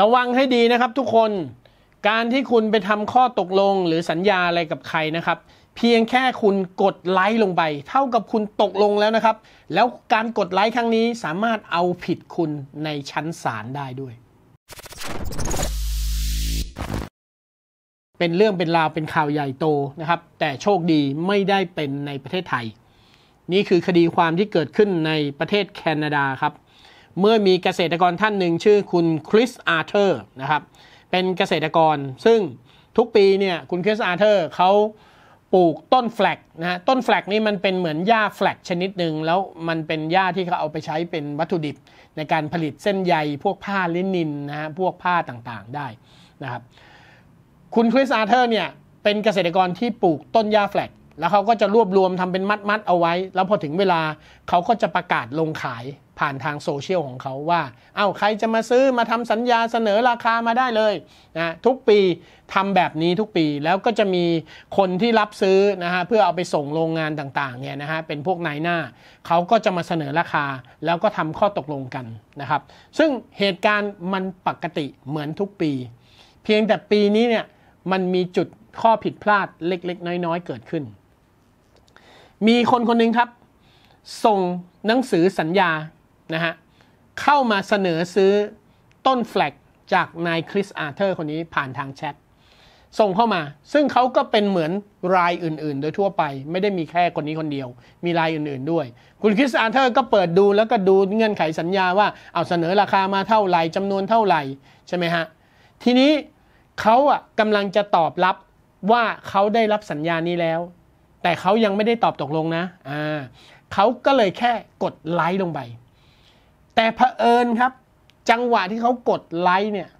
ระวังให้ดีนะครับทุกคนการที่คุณไปทำข้อตกลงหรือสัญญาอะไรกับใครนะครับ เพียงแค่คุณกดไลค์ลงไป เท่ากับคุณตกลงแล้วนะครับ แล้วการกดไลค์ครั้งนี้สามารถเอาผิดคุณในชั้นศาลได้ด้วย เป็นเรื่องเป็นราวเป็นข่าวใหญ่โตนะครับ แต่โชคดีไม่ได้เป็นในประเทศไทย นี่คือคดีความที่เกิดขึ้นในประเทศแคนาดาครับเมื่อมีเกษตรกรท่านหนึ่งชื่อคุณคริสอาร์เธอร์นะครับเป็นเกษตรกรซึ่งทุกปีเนี่ยคุณคริสอาร์เธอร์เขาปลูกต้นแฟลกนะฮะต้นแฟลกนี่มันเป็นเหมือนหญ้าแฟลกชนิดหนึ่งแล้วมันเป็นหญ้าที่เขาเอาไปใช้เป็นวัตถุดิบ ในการผลิตเส้นใย พวกผ้าลินินนะฮะพวกผ้าต่างๆได้นะครับคุณคริสอาร์เธอร์เนี่ยเป็นเกษตรกรที่ปลูกต้นหญ้าแฟลกแล้วเขาก็จะรวบรวมทำเป็นมัดๆเอาไว้ แล้วพอถึงเวลาเขาก็จะประกาศลงขายผ่านทางโซเชียลของเขาว่า เอา้า ใครจะมาซื้อมาทำสัญญาเสนอราคามาได้เลยนะทุกปีทำแบบนี้ทุกปีแล้วก็จะมีคนที่รับซื้อนะฮะเพื่อเอาไปส่งโรงงานต่างๆเนี่ยนะฮะเป็นพวกนายหน้า เขาก็จะมาเสนอราคาแล้วก็ทำข้อตกลงกันนะครับซึ่งเหตุการณ์มันปกติเหมือนทุกปี เพียงแต่ปีนี้เนี่ยมันมีจุดข้อผิดพลาดเล็กๆ น้อย ๆเกิดขึ้น มีคนคนหนึ่งครับ ส่งหนังสือสัญญานะฮะ เข้ามาเสนอซื้อต้นแฟลกจากนายคริสอาเธอร์คนนี้ผ่านทางแชทส่งเข้ามา ซึ่งเขาก็เป็นเหมือนรายอื่น ๆ โดยทั่วไป ไม่ได้มีแค่คนนี้คนเดียว มีรายอื่นๆด้วยคุณคริสอาเธอร์ก็เปิดดูแล้วก็ดูเงื่อนไขสัญญาว่าเอาเสนอราคามาเท่าไหร่จำนวนเท่าไหร่ ใช่ไหมฮะ ทีนี้เขาอ่ะกำลังจะตอบรับว่าเขาได้รับสัญญานี้แล้ว แต่เขายังไม่ได้ตอบตกลงนะอ่าเขาก็เลยแค่กดไลค์ลงไปแต่เผอิญครับจังหวะที่เขากดไลค์เนี่ย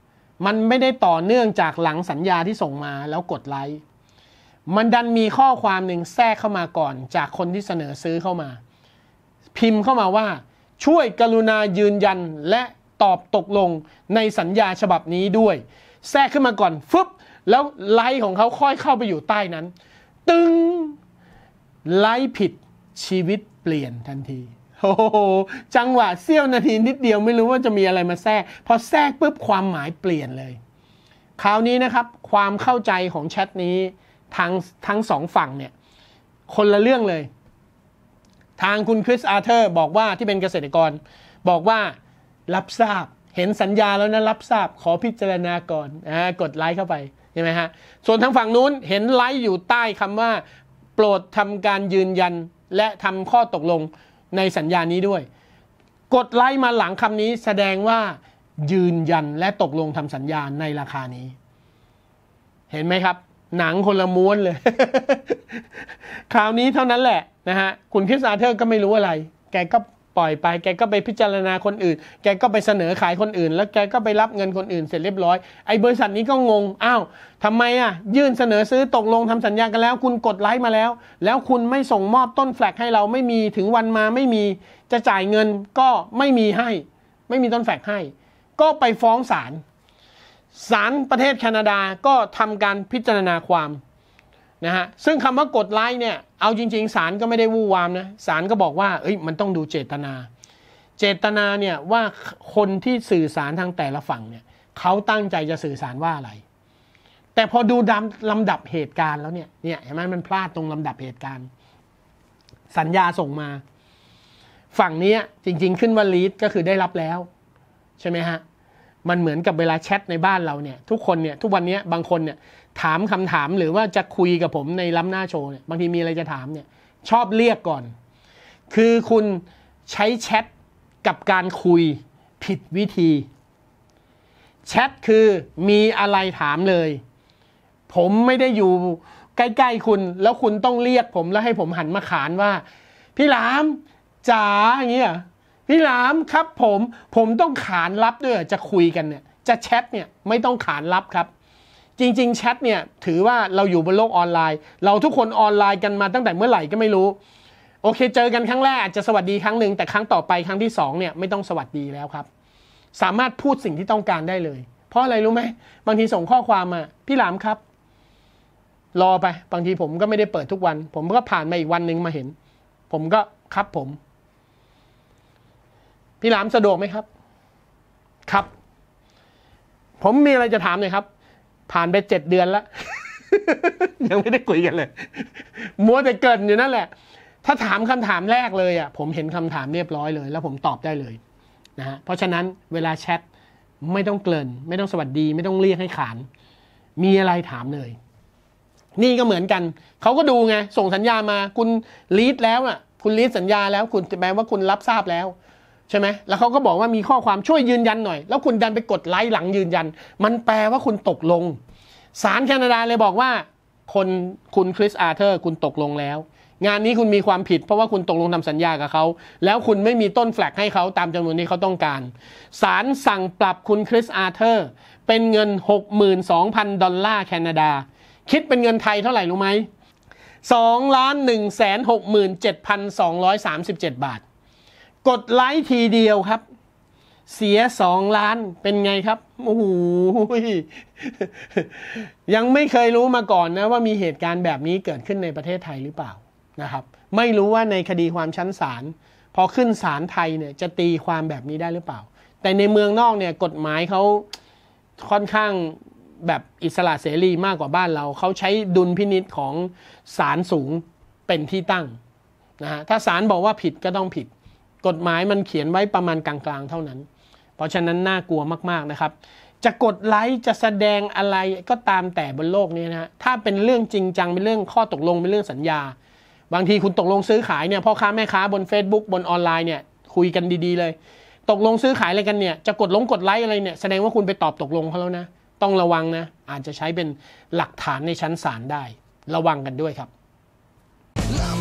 มันไม่ได้ต่อเนื่องจากหลังสัญญาที่ส่งมาแล้วกดไลค์มันดันมีข้อความหนึ่งแทรกเข้ามาก่อนจากคนที่เสนอซื้อเข้ามา พิมพ์เข้ามาว่าช่วยกรุณายืนยันและตอบตกลงในสัญญาฉบับนี้ด้วย แทรกขึ้นมาก่อนฟึบแล้วไลค์ของเขาค่อยเข้าไปอยู่ใต้นั้น ตึงไลค์ผิดชีวิตเปลี่ยนทันทีโอ้โหจังหวะเสี้ยวนาทีนิดเดียวไม่รู้ว่าจะมีอะไรมาแทรกพอแทรกปุ๊บความหมายเปลี่ยนเลย คราวนี้นะครับ ความเข้าใจของแชทนี้ ทั้งทั้งสองฝั่งเนี่ย คนละเรื่องเลย ทางคุณคริสอาร์เธอร์บอกว่าที่เป็นเกษตรกร บอกว่ารับทราบเห็นสัญญาแล้วนะ รับทราบขอพิจารณาก่อนอกดไลค์เข้าไปใช่ไหมฮะ ส่วนทางฝั่งนู้นเห็นไลค์อยู่ใต้คำว่า โปรดทำการยืนยันและทำข้อตกลงในสัญญานี้ด้วย กดไลค์มาหลังคำนี้แสดงว่า ยืนยันและตกลงทำสัญญาในราคานี้ เห็นไหมครับ หนังคนละม้วนเลย คราวนี้เท่านั้นแหละนะฮะคุณคริสอาเธอร์ก็ไม่รู้อะไร แกก็ปล่อยไป แกก็ไปพิจารณาคนอื่น แกก็ไปเสนอขายคนอื่น แล้วแกก็ไปรับเงินคนอื่นเสร็จเรียบร้อย ไอ้บริษัทนี้ก็งง อ้าวทำไมอ่ะ ยื่นเสนอซื้อตกลงทำสัญญากันแล้ว คุณกดไลค์มาแล้ว แล้วคุณไม่ส่งมอบต้นแฟลกให้เราไม่มี ถึงวันมาไม่มี จะจ่ายเงินก็ไม่มีให้ ไม่มีต้นแฟลกให้ ก็ไปฟ้องศาล ศาลประเทศแคนาดาก็ทำการพิจารณาความนะฮะซึ่งคำว่ากดไลค์เนี่ยเอาจริงๆสารก็ไม่ได้วู่วามนะสารก็บอกว่าเอ้ย มันต้องดูเจตนา เจตนาเนี่ยว่าคนที่สื่อสารทางแต่ละฝั่งเนี่ยเขาตั้งใจจะสื่อสารว่าอะไร แต่พอดูดำลำดับเหตุการณ์แล้วเนี่ยเนี่ย เห็นไหมมันพลาดตรงลำดับเหตุการณ์ สัญญาส่งมา ฝั่งนี้จริงๆ ขึ้นว่าลีดก็คือได้รับแล้ว ใช่ไหมฮะมันเหมือนกับเวลาแชทในบ้านเราเนี่ยทุกคนเนี่ยทุกวันนี้บางคนเนี่ยถามคำถามหรือว่าจะคุยกับผมในล้ำหน้าโชว์เนี่ยบางทีมีอะไรจะถามเนี่ย ชอบเรียกก่อน คือคุณใช้แชทกับการคุยผิดวิธีแชทคือมีอะไรถามเลย ผมไม่ได้อยู่ใกล้ๆคุณ แล้วคุณต้องเรียกผม แล้วให้ผมหันมาขานว่า พี่หลามจ๋าอย่างเงี้ยพี่หลามครับผมผมต้องขานรับด้วยจะคุยกันเนี่ย จะแชทเนี่ยไม่ต้องขานรับครับ จริงๆแชทเนี่ย ถือว่าเราอยู่บนโลกออนไลน์ เราทุกคนออนไลน์กันมาตั้งแต่เมื่อไหร่ก็ไม่รู้ โอเค เจอกันครั้งแรกอาจจะสวัสดีครั้งหนึ่งแต่ครั้งต่อไปครั้งที่2เนี่ยไม่ต้องสวัสดีแล้วครับ สามารถพูดสิ่งที่ต้องการได้เลย เพราะอะไรรู้ไหม บางทีส่งข้อความมาพี่หลามครับ รอไปบางทีผมก็ไม่ได้เปิดทุกวัน ผมก็ผ่านมาอีกวันหนึ่งมาเห็น ผมก็ครับผมพี่หลามสะดวกไหมครับ ครับ ผมมีอะไรจะถามหน่อยครับ ผ่านไปเจ็ดเดือนแล้ว ยังไม่ได้คุยกันเลย มัวแต่เกินอยู่นั่นแหละ ถ้าถามคำถามแรกเลยอ่ะ ผมเห็นคำถามเรียบร้อยเลย แล้วผมตอบได้เลย นะฮะเพราะฉะนั้นเวลาแชทไม่ต้องเกินไม่ต้องสวัสดี ไม่ต้องเรียกให้ขาน มีอะไรถามเลย นี่ก็เหมือนกัน เขาก็ดูไง ส่งสัญญามา คุณลีดแล้วอ่ะ คุณลีดสัญญาแล้ว คุณแปลว่าคุณรับทราบแล้วใช่ไหม แล้วเขาก็บอกว่ามีข้อความช่วยยืนยันหน่อย แล้วคุณดันไปกดไลค์หลังยืนยัน มันแปลว่าคุณตกลง ศาลแคนาดาเลยบอกว่าคนคุณคริสอาเธอร์คุณตกลงแล้ว งานนี้คุณมีความผิดเพราะว่าคุณตกลงทำสัญญากับเขา แล้วคุณไม่มีต้นแฟลกให้เขาตามจำนวนที่เขาต้องการ ศาลสั่งปรับคุณคริสอาเธอร์เป็นเงิน 62,000ดอลลาร์แคนาดา คิดเป็นเงินไทยเท่าไหร่รู้ไหม2ล้าน1 6 7 2 3 7 บาทกดไลค์ทีเดียวครับ เสียสองล้านเป็นไงครับ โอ้โหยังไม่เคยรู้มาก่อนนะว่ามีเหตุการณ์แบบนี้เกิดขึ้นในประเทศไทยหรือเปล่านะครับ ไม่รู้ว่าในคดีความชั้นศาลพอขึ้นศาลไทยเนี่ยจะตีความแบบนี้ได้หรือเปล่า แต่ในเมืองนอกเนี่ยกฎหมายเขาค่อนข้างแบบอิสระเสรีมากกว่าบ้านเราเขาใช้ดุลพินิษของศาลสูงเป็นที่ตั้งนะฮะถ้าศาลบอกว่าผิดก็ต้องผิดกฎหมายมันเขียนไว้ประมาณกลางๆเท่านั้น เพราะฉะนั้น น่ากลัวมากๆนะครับ จะกดไลค์จะแสดงอะไรก็ตามแต่บนโลกนี้นะ ถ้าเป็นเรื่องจริงจังเป็นเรื่องข้อตกลงเป็นเรื่องสัญญา บางทีคุณตกลงซื้อขายเนี่ยพ่อค้าแม่ค้าบน Facebook บนออนไลน์เนี่ยคุยกันดีๆเลย ตกลงซื้อขายอะไรกันเนี่ยจะกดลงกดไลค์อะไรเนี่ยแสดงว่าคุณไปตอบตกลงเขาแล้วนะ ต้องระวังนะอาจจะใช้เป็นหลักฐานในชั้นศาลได้ ระวังกันด้วยครับ